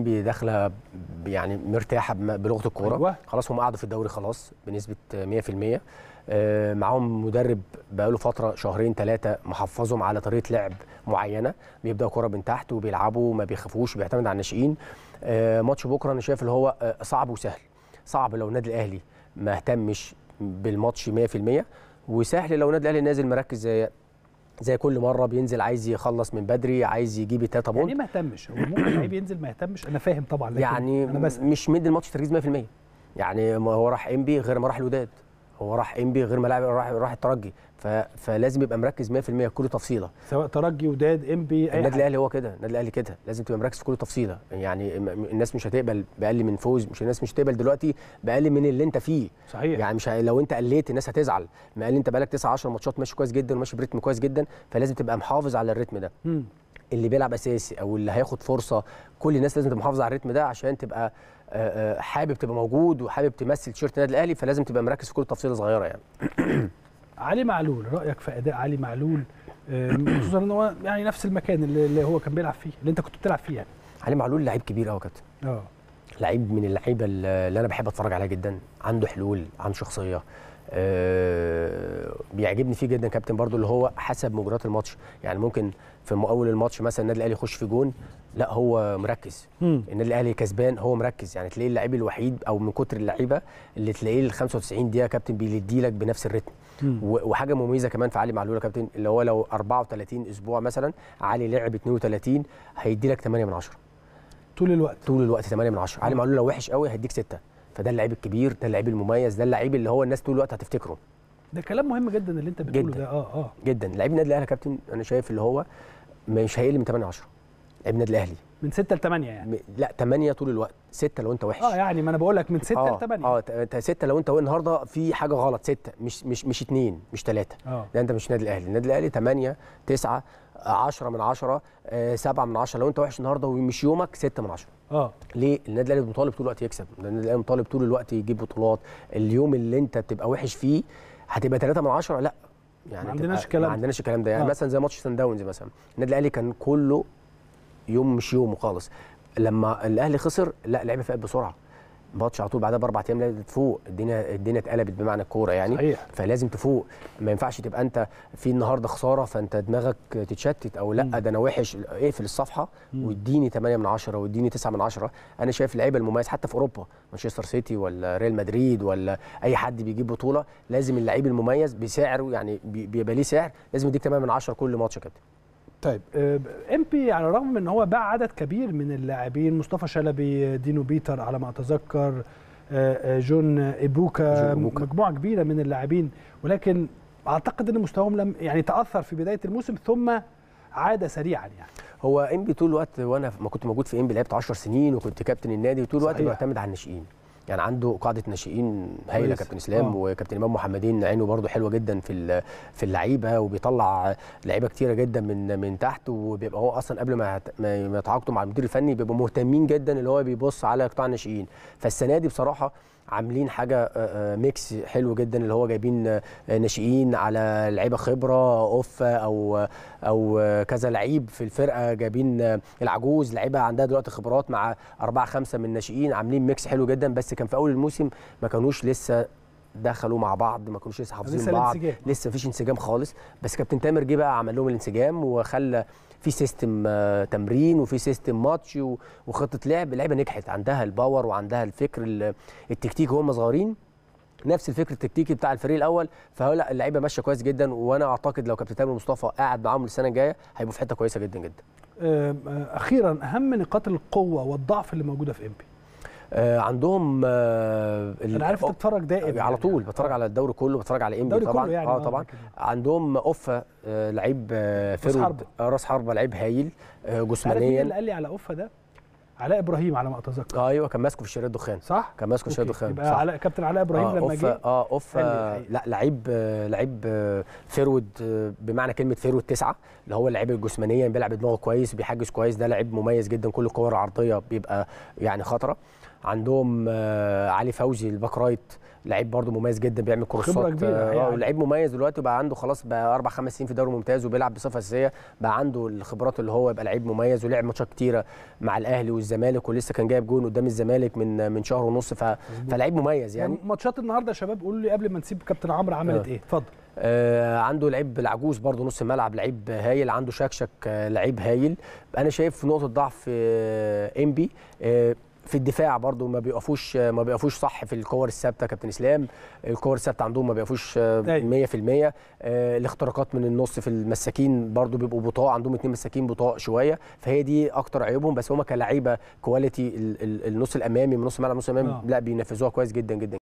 كومبي داخله يعني مرتاحه بلغه الكوره أيوة. خلاص هم قعدوا في الدوري خلاص بنسبه 100% آه، معاهم مدرب بقاله فتره شهرين ثلاثه محفظهم على طريقه لعب معينه بيبداوا كره من تحت وبيلعبوا ما بيخافوش بيعتمد على الناشئين آه، ماتش بكره انا شايف اللي هو آه، صعب وسهل صعب لو النادي الاهلي ما اهتمش بالماتش 100% وسهل لو النادي الاهلي نازل مركز زي زي كل مره بينزل عايز يخلص من بدري عايز يجيب التلاته يعني بونت يعني ما اهتمش هو ممكن لعيب ينزل ما يهتمش انا فاهم طبعا لكن يعني أنا مش مدي الماتش تركيز 100% يعني ما هو راح انبي غير ما راح الوداد هو راح انبي غير ملاعب راح راح الترجي فلازم يبقى مركز 100% كل تفصيله سواء ترجي وداد انبي النادي الاهلي هو كده النادي الاهلي كده لازم تبقى مركز في كل تفصيله يعني الناس مش هتقبل باقل من فوز مش الناس مش هتقبل دلوقتي باقل من اللي انت فيه صحيح يعني مش لو انت قليت الناس هتزعل ما قال انت بقالك 9 10 ماتشات ماشي كويس جدا وماشي بريتم كويس جدا فلازم تبقى محافظ على الريتم ده م. اللي بيلعب اساسي او اللي هياخد فرصه كل الناس لازم تبقى محافظه على الريتم ده عشان تبقى آه، آه، حابب تبقى موجود وحابب تمثل تيشيرت النادي الاهلي فلازم تبقى مركز في كل تفصيله صغيره يعني علي معلول رايك في اداء علي معلول آه، خصوصا ان هو يعني نفس المكان اللي هو كان بيلعب فيه اللي انت كنت بتلعب فيه يعني علي معلول لعيب كبير قوي يا كابتن اه لعيب من اللعيبه اللي انا بحب اتفرج عليها جدا عنده حلول عنده شخصيه أه بيعجبني فيه جدا كابتن برضو اللي هو حسب مجريات الماتش يعني ممكن في اول الماتش مثلا النادي الاهلي يخش في جون لا هو مركز النادي الاهلي كسبان هو مركز يعني تلاقيه اللعيب الوحيد او من كتر اللعيبه اللي تلاقيه ال 95 دقيقه كابتن بيدي لك بنفس الريتم وحاجه مميزه كمان في علي معلول يا كابتن اللي هو لو 34 اسبوع مثلا علي لعب 32 هيدي لك 8 من 10 طول الوقت طول الوقت 8 من 10 علي معلول لو وحش قوي هيديك 6 فده اللعيب الكبير ده اللعيب المميز ده اللعيب اللي هو الناس طول الوقت هتفتكره ده كلام مهم جدا اللي انت بتقوله جداً. ده اه اه جدا لعيب النادي الاهلي يا كابتن انا شايف اللي هو مش هيقل من 8 10 النادي آه، الاهلي من 6 ل 8 يعني لا 8 طول الوقت 6 لو انت وحش اه يعني ما انا بقول لك من 6 ل 8 اه اه 6 لو انت النهارده في حاجه غلط 6 مش مش مش 2 مش 3 اه ده انت مش النادي الاهلي النادي الاهلي 8 9 10 من 10 7 آه، من 10 لو انت وحش النهارده ومش يومك 6 من 10 اه ليه النادي الاهلي مطالب طول الوقت يكسب النادي الاهلي مطالب طول الوقت يجيب بطولات اليوم اللي انت بتبقى وحش فيه هتبقى 3 من 10 لا يعني ما عندناش الكلام ما عندناش الكلام ده يعني آه. مثلا زي ماتش سان داونز مثلا النادي الاهلي كان كله يوم مش يومه خالص لما الاهلي خسر لا اللعيبه فاقت بسرعه ماتش على طول بعدها باربع ايام لازم تفوق الدنيا الدنيا اتقلبت بمعنى الكوره يعني صحيح. فلازم تفوق ما ينفعش تبقى انت في النهارده خساره فانت دماغك تتشتت او لا ده انا وحش اقفل الصفحه واديني 8 من 10 واديني 9 من 10 انا شايف اللعيبه المميز حتى في اوروبا مانشستر سيتي ولا ريال مدريد ولا اي حد بيجيب بطوله لازم اللعيب المميز بسعره يعني بيبقى ليه سعر لازم يديك 8 من 10 كل ماتش يا كابتن طيب آه، امبي على الرغم من ان هو باع عدد كبير من اللاعبين مصطفى شلبي دينو بيتر على ما اتذكر آه، آه، جون إبوكا, إبوكا مجموعه كبيره من اللاعبين ولكن اعتقد ان مستواهم لم يعني تاثر في بدايه الموسم ثم عاد سريعا يعني هو امبي طول الوقت وانا ما كنت موجود في امبي لعبت 10 سنين وكنت كابتن النادي وطول الوقت معتمد على الناشئين يعني عنده قاعده ناشئين هايله كابتن اسلام آه. وكابتن امام محمدين عينه برده حلوه جدا في في اللعيبه وبيطلع لعيبه كتيره جدا من من تحت وبيبقى هو اصلا قبل ما ما يتعاقدوا مع المدير الفني بيبقوا مهتمين جدا اللي هو بيبص على قطاع الناشئين فالسنه دي بصراحه عاملين حاجه آه، آه، ميكس حلو جدا اللي هو جايبين ناشئين على لعيبه خبره اوف او او كذا لعيب في الفرقه جايبين العجوز لعيبه عندها دلوقتي خبرات مع اربعه خمسه من الناشئين عاملين ميكس حلو جدا بس كان في اول الموسم ما كانوش لسه دخلوا مع بعض ما كانوش لسه حافظين بعض الانسجام. لسه مفيش انسجام خالص بس كابتن تامر جه بقى عمل لهم الانسجام وخلى في سيستم آه، تمرين وفي سيستم ماتش وخطه لعب اللعيبه نجحت عندها الباور وعندها الفكر التكتيك وهم صغيرين نفس الفكر التكتيكي بتاع الفريق الاول فلا اللعيبه ماشيه كويس جدا وانا اعتقد لو كابتن تامر مصطفى قاعد معاهم السنه الجايه هيبقوا في حته كويسه جدا جدا آه، آه، اخيرا اهم نقاط القوه والضعف اللي موجوده في امبي آه، عندهم آه، انا عارف تتفرج دائما آه، على يعني. طول بتفرج على الدوري كله بتفرج على ام طبعا يعني اه طبعا عندهم اوفا لعيب فيرود راس حربه لعيب هايل جسمانيا اللي قال لي على اوفا ده علاء ابراهيم على ما اتذكر اه ايوه كان ماسكه في شارع الدخان صح كان ماسكه في شارع الدخان يبقى صح. علاء كابتن علاء ابراهيم آه لما جه اه اوف آه لا لعيب آه، لعيب آه، فيرود آه، بمعنى كلمه فيرود تسعه اللي هو اللعيب يعني بيلعب دماغه كويس بيحجز كويس ده لعيب مميز جدا كل الكور العرضيه بيبقى يعني خطره عندهم آه علي فوزي الباك رايت لعيب برده مميز جدا بيعمل كورسات خبره كبيره آه يعني. لعيب مميز دلوقتي وبقى عنده خلاص بقى اربع خمس سنين في دوري ممتاز وبيلعب بصفه اساسيه بقى عنده الخبرات اللي هو يبقى لعيب مميز ولعب ماتشات كتيره مع الاهلي الزمالك ولسه كان جايب جون قدام الزمالك من من شهر ونص ف... فلعيب مميز يعني ماتشات النهارده يا شباب قولوا لي قبل ما نسيب كابتن عمرو عملت آه. ايه اتفضل آه عنده لعيب العجوز برضه نص الملعب لعيب هايل عنده شكشك آه، لعيب هايل انا شايف نقطه ضعف آه، انبي آه في الدفاع برضو ما بيقفوش ما بيقفوش صح في الكور الثابته كابتن اسلام الكور الثابته عندهم ما بيقفوش 100% آه، أيوة. آه، الاختراقات من النص في المساكين برضو بيبقوا بطاء عندهم اثنين مساكين بطاء شويه فهي دي اكتر عيوبهم بس هما كلعيبه كواليتي النص الامامي من نص الملعب نص الامامي آه. لا بينفذوها كويس جدا جدا